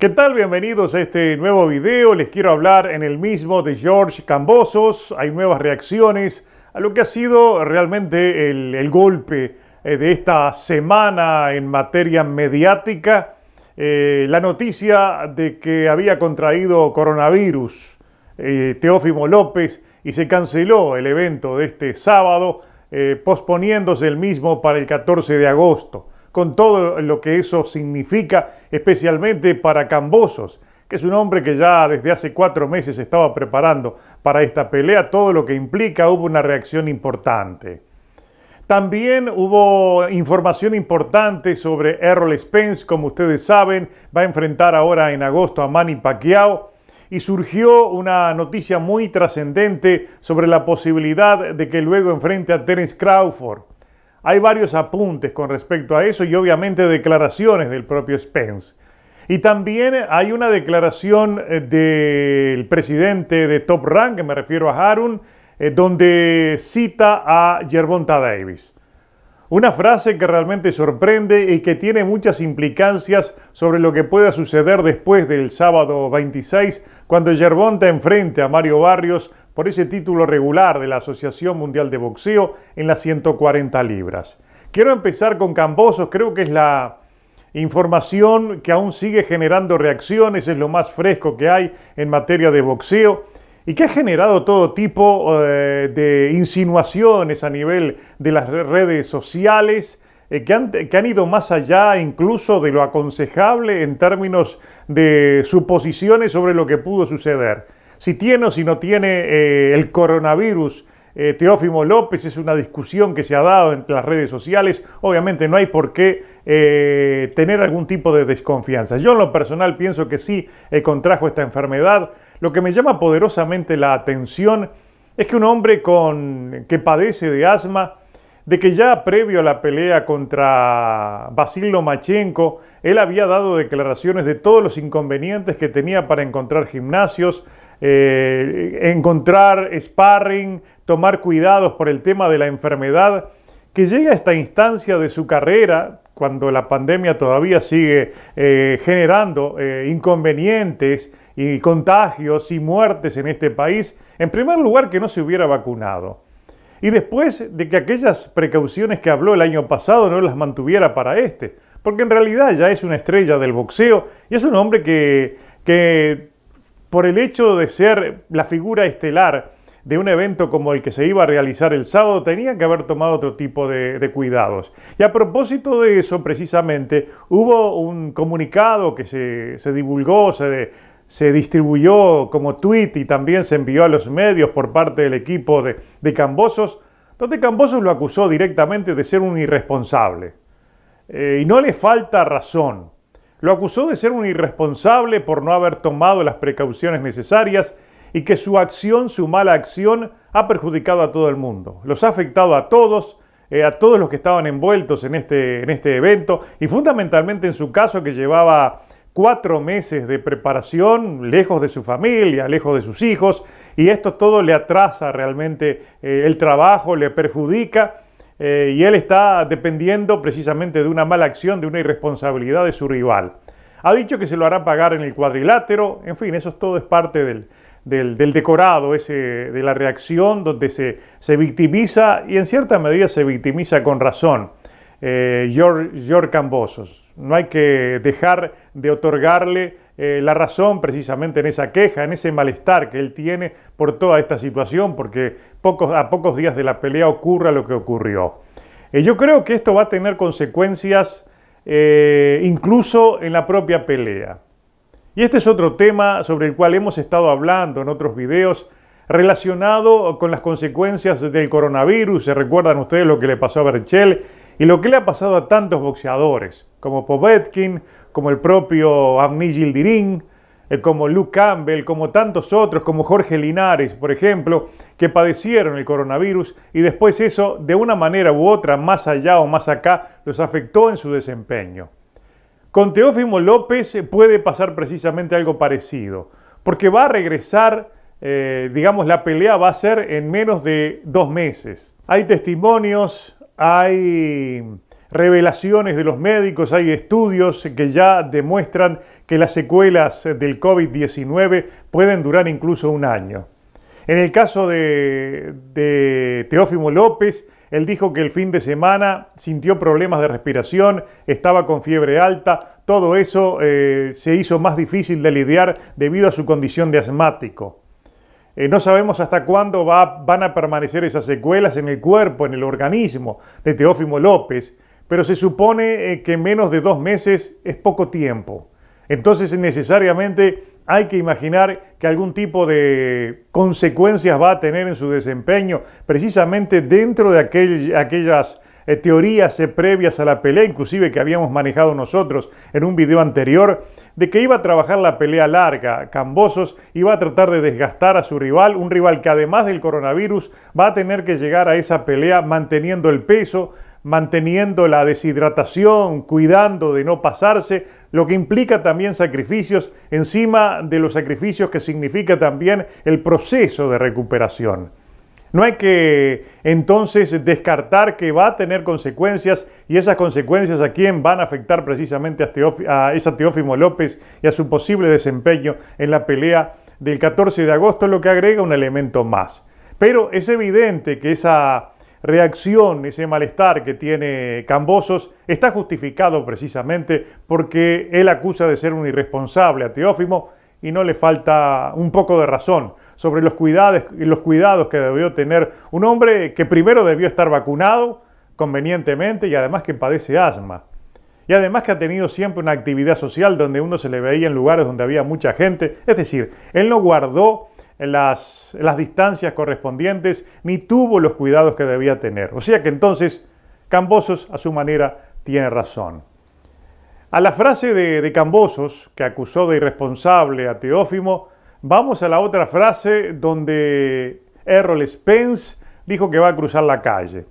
¿Qué tal? Bienvenidos a este nuevo video. Les quiero hablar en el mismo de George Cambosos. Hay nuevas reacciones a lo que ha sido realmente el, golpe eh, de esta semana en materia mediática. Eh, la noticia de que había contraído coronavirus eh, Teófimo López y se canceló el evento de este sábado, posponiéndose el mismo para el 14 de agosto con todo lo que eso significa, especialmente para Cambosos, que es un hombre que ya desde hace cuatro meses estaba preparando para esta pelea, todo lo que implica, hubo una reacción importante. También hubo información importante sobre Errol Spence, como ustedes saben, va a enfrentar ahora en agosto a Manny Pacquiao y surgió una noticia muy trascendente sobre la posibilidad de que luego enfrente a Terence Crawford. Hay varios apuntes con respecto a eso y obviamente declaraciones del propio Spence. Y también hay una declaración eh, del presidente de Top Rank, que me refiero a Harun, eh, donde cita a Gervonta Davis. Una frase que realmente sorprende y que tiene muchas implicancias sobre lo que pueda suceder después del sábado 26, cuando Gervonta enfrente a Mario Barrios por ese título regular de la Asociación Mundial de Boxeo en las 140 libras. Quiero empezar con Cambosos, creo que es la información que aún sigue generando reacciones, es lo más fresco que hay en materia de boxeo y que ha generado todo tipo eh, de insinuaciones a nivel de las redes sociales eh, que, han, que han ido más allá incluso de lo aconsejable en términos de suposiciones sobre lo que pudo suceder. Si tiene o si no tiene eh, el coronavirus eh, Teófimo López, es una discusión que se ha dado en las redes sociales. Obviamente no hay por qué eh, tener algún tipo de desconfianza. Yo en lo personal pienso que sí contrajo esta enfermedad. Lo que me llama poderosamente la atención es que un hombre que padece de asma, de que ya previo a la pelea contra Basil Lomachenko, él había dado declaraciones de todos los inconvenientes que tenía para encontrar gimnasios, eh, encontrar sparring, tomar cuidados por el tema de la enfermedad, que llega a esta instancia de su carrera, cuando la pandemia todavía sigue eh, generando eh, inconvenientes y contagios y muertes en este país, en primer lugar que no se hubiera vacunado. Y después de que aquellas precauciones que habló el año pasado no las mantuviera para este, porque en realidad ya es una estrella del boxeo y es un hombre que por el hecho de ser la figura estelar de un evento como el que se iba a realizar el sábado, tenía que haber tomado otro tipo de, cuidados. Y a propósito de eso, precisamente, hubo un comunicado que se, divulgó, se, se, distribuyó como tweet y también se envió a los medios por parte del equipo de, de Cambosos, donde Cambosos lo acusó directamente de ser un irresponsable. Eh, y no le falta razón. Lo acusó de ser un irresponsable por no haber tomado las precauciones necesarias y que su acción, su mala acción, ha perjudicado a todo el mundo. Los ha afectado a todos, eh, a todos los que estaban envueltos en este, en este evento y fundamentalmente en su caso que llevaba cuatro meses de preparación lejos de su familia, lejos de sus hijos, y esto todo le atrasa realmente eh, el trabajo, le perjudica eh, y él está dependiendo precisamente de una mala acción, de una irresponsabilidad de su rival. Ha dicho que se lo hará pagar en el cuadrilátero, en fin, eso todo es parte del, decorado, de la reacción donde se, victimiza y en cierta medida se victimiza con razón. Eh, George, George Cambosos, no hay que dejar de otorgarle eh, la razón precisamente en esa queja, en ese malestar que él tiene por toda esta situación, porque pocos, a pocos días de la pelea ocurra lo que ocurrió. Eh, yo creo que esto va a tener consecuencias eh, incluso en la propia pelea. Y este es otro tema sobre el cual hemos estado hablando en otros videos relacionado con las consecuencias del coronavirus. Se recuerdan ustedes lo que le pasó a Berchel y lo que le ha pasado a tantos boxeadores como Povetkin, como el propio Avni Dirin, eh, como Luke Campbell, como tantos otros, como Jorge Linares, por ejemplo, que padecieron el coronavirus y después eso, de una manera u otra, más allá o más acá, los afectó en su desempeño. Con Teófimo López eh, puede pasar precisamente algo parecido, porque va a regresar, eh, digamos, la pelea va a ser en menos de dos meses. Hay testimonios, hay revelaciones de los médicos, hay estudios que ya demuestran que las secuelas del COVID-19 pueden durar incluso un año. En el caso de, Teófimo López, él dijo que el fin de semana sintió problemas de respiración, estaba con fiebre alta, todo eso eh, se hizo más difícil de lidiar debido a su condición de asmático. Eh, no sabemos hasta cuándo van a permanecer esas secuelas en el cuerpo, en el organismo de Teófimo López pero se supone eh, que menos de dos meses es poco tiempo. Entonces necesariamente hay que imaginar que algún tipo de consecuencias va a tener en su desempeño, precisamente dentro de aquellas eh, teorías eh, previas a la pelea, inclusive que habíamos manejado nosotros en un video anterior, de que iba a trabajar la pelea larga. Cambosos iba a tratar de desgastar a su rival, un rival que además del coronavirus va a tener que llegar a esa pelea manteniendo el peso, manteniendo la deshidratación, cuidando de no pasarse, lo que implica también sacrificios, encima de los sacrificios que significa también el proceso de recuperación. No hay que entonces descartar que va a tener consecuencias y esas consecuencias a quién van a afectar precisamente a, Teófimo López y a su posible desempeño en la pelea del 14 de agosto, lo que agrega un elemento más. Pero es evidente que esa reacción, ese malestar que tiene Cambosos, está justificado precisamente porque él acusa de ser un irresponsable a Teófimo y no le falta un poco de razón sobre los cuidados, los cuidados que debió tener un hombre que primero debió estar vacunado convenientemente y además que padece asma. Y además que ha tenido siempre una actividad social donde uno se le veía en lugares donde había mucha gente. Es decir, él no guardó las, las distancias correspondientes ni tuvo los cuidados que debía tener. O sea que entonces Cambosos a su manera tiene razón. A la frase de, de Cambosos, que acusó de irresponsable a Teófimo, vamos a la otra frase donde Errol Spence dijo que va a cruzar la calle.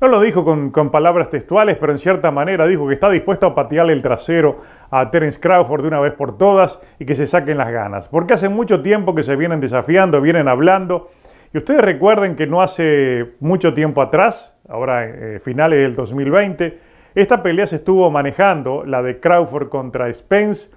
No lo dijo con, palabras textuales, pero en cierta manera dijo que está dispuesto a patearle el trasero a Terence Crawford de una vez por todas y que se saquen las ganas. Porque hace mucho tiempo que se vienen desafiando, vienen hablando. Y ustedes recuerden que no hace mucho tiempo atrás, ahora eh, finales del 2020, esta pelea se estuvo manejando, la de Crawford contra Spence.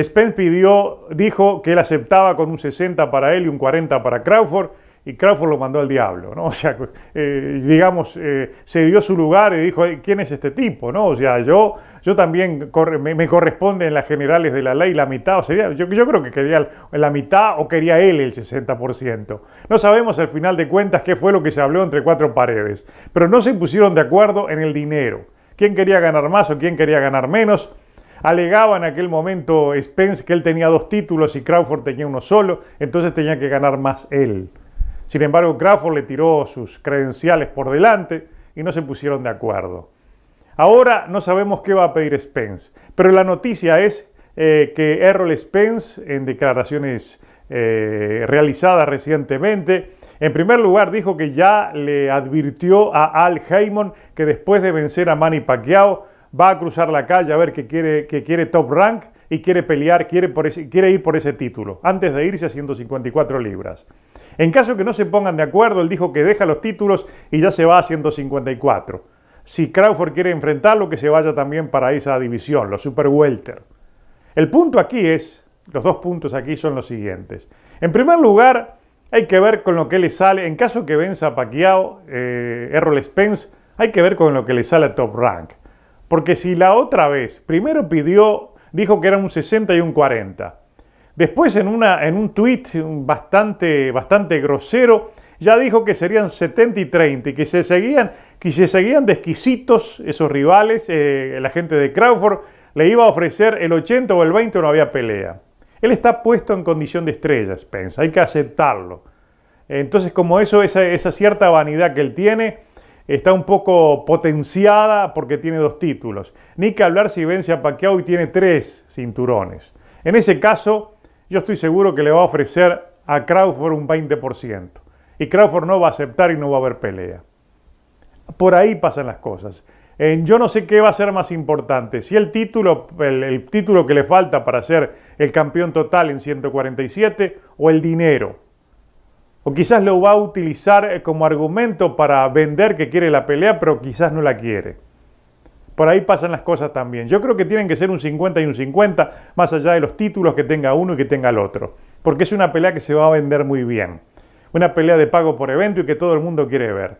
Spence pidió, dijo que él aceptaba con un 60 para él y un 40 para Crawford, y Crawford lo mandó al diablo, ¿no? O sea, eh, digamos, eh, se dio su lugar y dijo, ¿quién es este tipo? ¿No? O sea, yo, yo también me, corresponde en las generales de la ley la mitad, o sea, yo, yo creo que quería la mitad o quería él el 60%. No sabemos al final de cuentas qué fue lo que se habló entre cuatro paredes, pero no se pusieron de acuerdo en el dinero quién quería ganar más o quién quería ganar menos. Alegaba en aquel momento Spence que él tenía dos títulos y Crawford tenía uno solo, entonces tenía que ganar más él. Sin embargo, Crawford le tiró sus credenciales por delante y no se pusieron de acuerdo. Ahora no sabemos qué va a pedir Spence, pero la noticia es eh, que Errol Spence, en declaraciones eh, realizadas recientemente, en primer lugar, dijo que ya le advirtió a Al Heyman que después de vencer a Manny Pacquiao va a cruzar la calle a ver que quiere, que quiere top rank y quiere pelear, quiere, por quiere ir por ese título, antes de irse a 154 libras. En caso que no se pongan de acuerdo, él dijo que deja los títulos y ya se va a 154. Si Crawford quiere enfrentarlo, que se vaya también para esa división, los Super Welter. El punto aquí es, los dos puntos aquí son los siguientes. En primer lugar, hay que ver con lo que le sale. En caso que venza Paquiao, eh, Errol Spence, hay que ver con lo que le sale a Top Rank. Porque si la otra vez, primero pidió, dijo que eran un 60 y un 40. Después en, una, en un tweet bastante, bastante grosero, ya dijo que serían 70 y 30 y que se seguían, que se seguían de exquisitos esos rivales, eh, la gente de Crawford le iba a ofrecer el 80 o el 20 no había pelea. Él está puesto en condición de estrellas, pensa, hay que aceptarlo. Entonces, como eso, esa, esa cierta vanidad que él tiene, está un poco potenciada porque tiene dos títulos. Ni que hablar si vence a Pacquiao y tiene tres cinturones. En ese caso, yo estoy seguro que le va a ofrecer a Crawford un 20%. Y Crawford no va a aceptar y no va a haber pelea. Por ahí pasan las cosas yo no sé qué va a ser más importante, si el título, el, el título que le falta para ser el campeón total en 147 o el dinero. O quizás lo va a utilizar eh, como argumento para vender que quiere la pelea, pero quizás no la quiere. Por ahí pasan las cosas también. Yo creo que tienen que ser un 50 y un 50, más allá de los títulos que tenga uno y que tenga el otro. Porque es una pelea que se va a vender muy bien. Una pelea de pago por evento y que todo el mundo quiere ver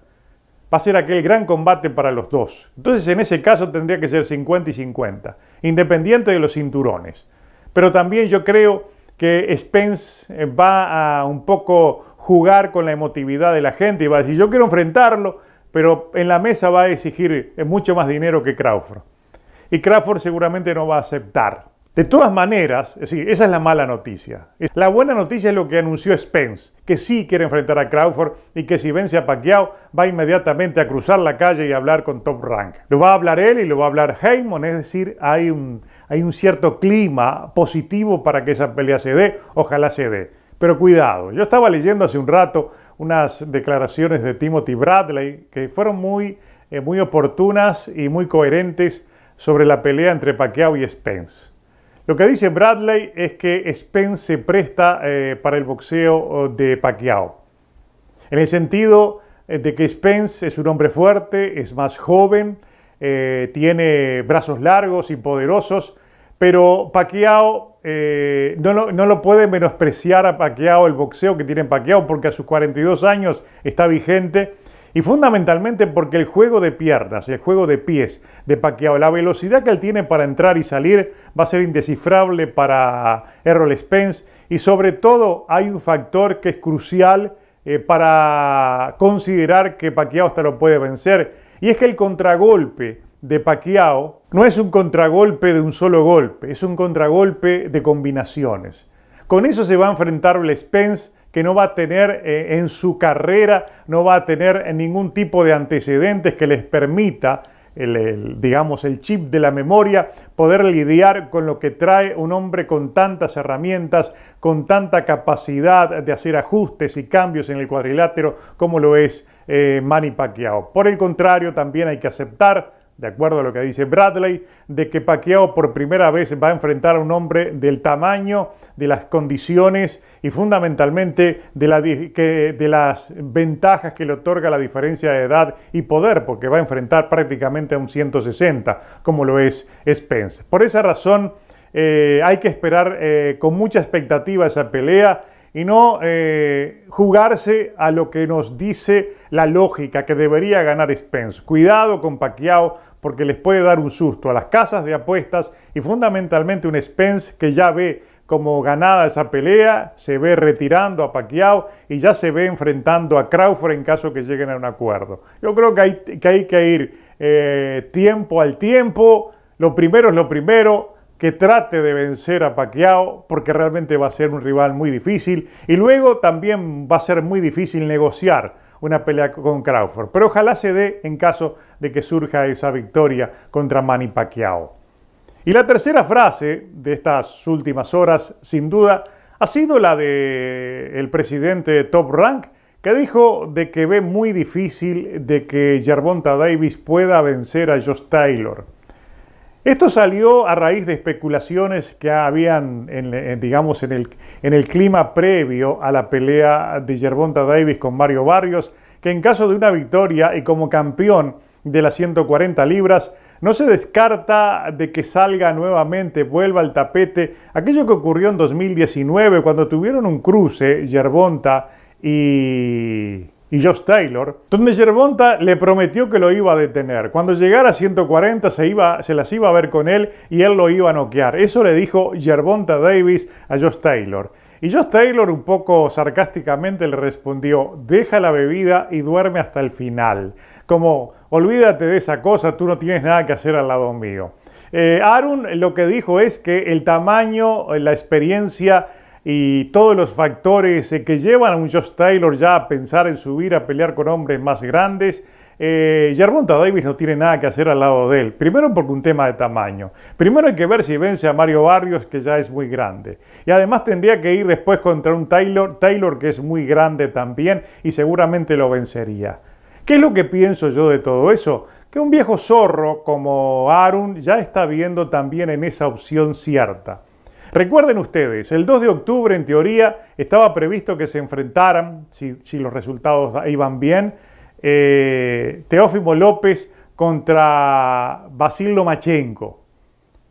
va a ser aquel gran combate para los dos. Entonces, en ese caso tendría que ser 50 y 50, independiente de los cinturones. Pero también yo creo que Spence eh, va a un poco jugar con la emotividad de la gente y va a decir, yo quiero enfrentarlo, pero en la mesa va a exigir eh, mucho más dinero que Crawford. Y Crawford seguramente no va a aceptar. De todas maneras, esa es la mala noticia. La buena noticia es lo que anunció Spence, que sí quiere enfrentar a Crawford y que si vence a Pacquiao va inmediatamente a cruzar la calle y hablar con Top Rank. Lo va a hablar él y lo va a hablar Heyman, es decir, hay un, cierto clima positivo para que esa pelea se dé, ojalá se dé. Pero cuidado, yo estaba leyendo hace un rato unas declaraciones de Timothy Bradley que fueron muy, eh, muy oportunas y muy coherentes sobre la pelea entre Pacquiao y Spence. Lo que dice Bradley es que Spence se presta eh, para el boxeo oh, de Pacquiao. En el sentido eh, de que Spence es un hombre fuerte, es más joven, eh, tiene brazos largos y poderosos, pero Pacquiao no, lo, no, lo, puede menospreciar a Pacquiao el boxeo que tiene Pacquiao porque a sus 42 años está vigente y fundamentalmente porque el juego de piernas, el juego de pies de paquiao, la velocidad que él tiene para entrar y salir va a ser indescifrable para Errol Spence. Y sobre todo hay un factor que es crucial eh, para considerar que Paquiao hasta lo puede vencer. Y es que el contragolpe de Paquiao no es un contragolpe de un solo golpe, es un contragolpe de combinaciones. Con eso se va a enfrentar Spence que no va a tener eh, en su carrera, no va a tener ningún tipo de antecedentes que les permita, digamos, el chip de la memoria, poder lidiar con lo que trae un hombre con tantas herramientas, con tanta capacidad de hacer ajustes y cambios en el cuadrilátero como lo es eh, Manny Pacquiao. Por el contrario, también hay que aceptar de acuerdo a lo que dice Bradley, de que Pacquiao por primera vez va a enfrentar a un hombre del tamaño, de las condiciones y fundamentalmente de, las ventajas que le otorga la diferencia de edad y poder, porque va a enfrentar prácticamente a un 160, como lo es Spence. Por esa razón, eh, hay que esperar eh, con mucha expectativa esa pelea y no eh, jugarse a lo que nos dice la lógica que debería ganar Spence. Cuidado con Pacquiao porque les puede dar un susto a las casas de apuestas y fundamentalmente un Spence que ya ve como ganada esa pelea, se ve retirando a Pacquiao y ya se ve enfrentando a Crawford en caso que lleguen a un acuerdo. Yo creo que hay que, hay que ir eh, tiempo al tiempo, lo primero es lo primero, que trate de vencer a Pacquiao porque realmente va a ser un rival muy difícil y luego también va a ser muy difícil negociar una pelea con Crawford, pero ojalá se dé en caso de que surja esa victoria contra Manny Pacquiao. Y la tercera frase de estas últimas horas, sin duda, ha sido la de el presidente Top Rank, que dijo de que ve muy difícil de que Gervonta Davis pueda vencer a Josh Taylor. Esto salió a raíz de especulaciones que habían, digamos, en el, clima previo a la pelea de Yerbonta Davis con Mario Barrios, que en caso de una victoria y como campeón de las 140 libras, no se descarta de que salga nuevamente, vuelva al tapete, aquello que ocurrió en 2019 cuando tuvieron un cruce Yerbonta y y Josh Taylor, donde Gervonta le prometió que lo iba a detener. Cuando llegara a 140 se, iba, se las iba a ver con él y él lo iba a noquear. Eso le dijo Gervonta Davis a Josh Taylor. Y Josh Taylor un poco sarcásticamente le respondió, deja la bebida y duerme hasta el final. Como, olvídate de esa cosa, tú no tienes nada que hacer al lado mío. Aaron eh, lo que dijo es que el tamaño, la experiencia y todos los factores eh, que llevan a un Josh Taylor ya a pensar en subir a pelear con hombres más grandes. Eh, Davis no tiene nada que hacer al lado de él. Primero porque un tema de tamaño. Primero hay que ver si vence a Mario Barrios, que ya es muy grande. Y además tendría que ir después contra un Taylor, Taylor que es muy grande también y seguramente lo vencería. ¿Qué es lo que pienso yo de todo eso? Que un viejo zorro como Aaron ya está viendo también en esa opción cierta. Recuerden ustedes, el 2 de octubre en teoría estaba previsto que se enfrentaran, si, los resultados iban bien, eh, Teófimo López contra Basil Lomachenko.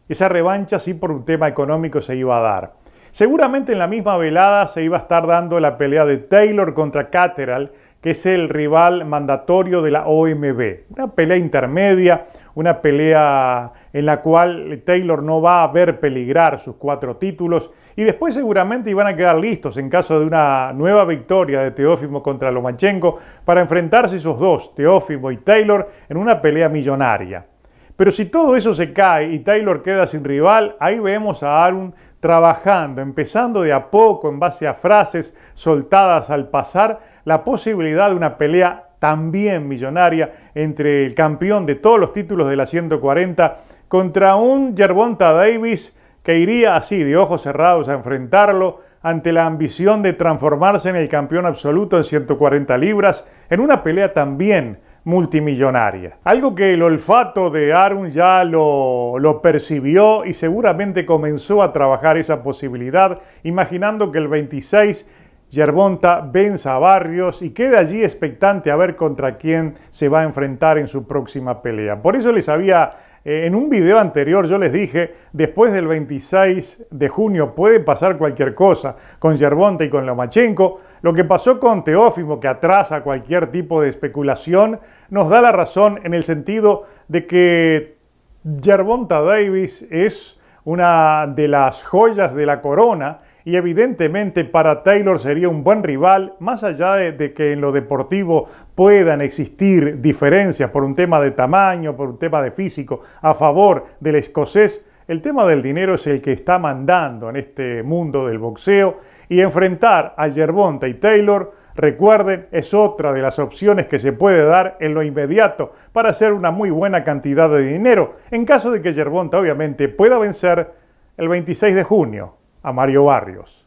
Esa revancha sí por un tema económico se iba a dar. Seguramente en la misma velada se iba a estar dando la pelea de Taylor contra Cateral, que es el rival mandatorio de la OMB. Una pelea intermedia, una pelea en la cual Taylor no va a ver peligrar sus cuatro títulos y después seguramente iban a quedar listos en caso de una nueva victoria de Teófimo contra Lomachenko para enfrentarse esos dos, Teófimo y Taylor, en una pelea millonaria. Pero si todo eso se cae y Taylor queda sin rival, ahí vemos a Arun trabajando, empezando de a poco en base a frases soltadas al pasar, la posibilidad de una pelea también millonaria entre el campeón de todos los títulos de la 140 contra un Yerbonta Davis que iría así, de ojos cerrados, a enfrentarlo ante la ambición de transformarse en el campeón absoluto en 140 libras, en una pelea también multimillonaria. Algo que el olfato de Arun ya lo, lo, percibió y seguramente comenzó a trabajar esa posibilidad, imaginando que el 26 Yerbonta venza a Barrios y queda allí expectante a ver contra quién se va a enfrentar en su próxima pelea. Por eso les había eh, en un video anterior yo les dije, después del 26 de junio puede pasar cualquier cosa con Yerbonte y con Lomachenko. Lo que pasó con Teófimo, que atrasa cualquier tipo de especulación, nos da la razón en el sentido de que Yerbonta Davis es una de las joyas de la corona y evidentemente para Taylor sería un buen rival, más allá de, que en lo deportivo puedan existir diferencias por un tema de tamaño, por un tema de físico, a favor del escocés, el tema del dinero es el que está mandando en este mundo del boxeo y enfrentar a Gervonta y Taylor, recuerden, es otra de las opciones que se puede dar en lo inmediato para hacer una muy buena cantidad de dinero, en caso de que Gervonta obviamente pueda vencer el 26 de junio a Mario Barrios.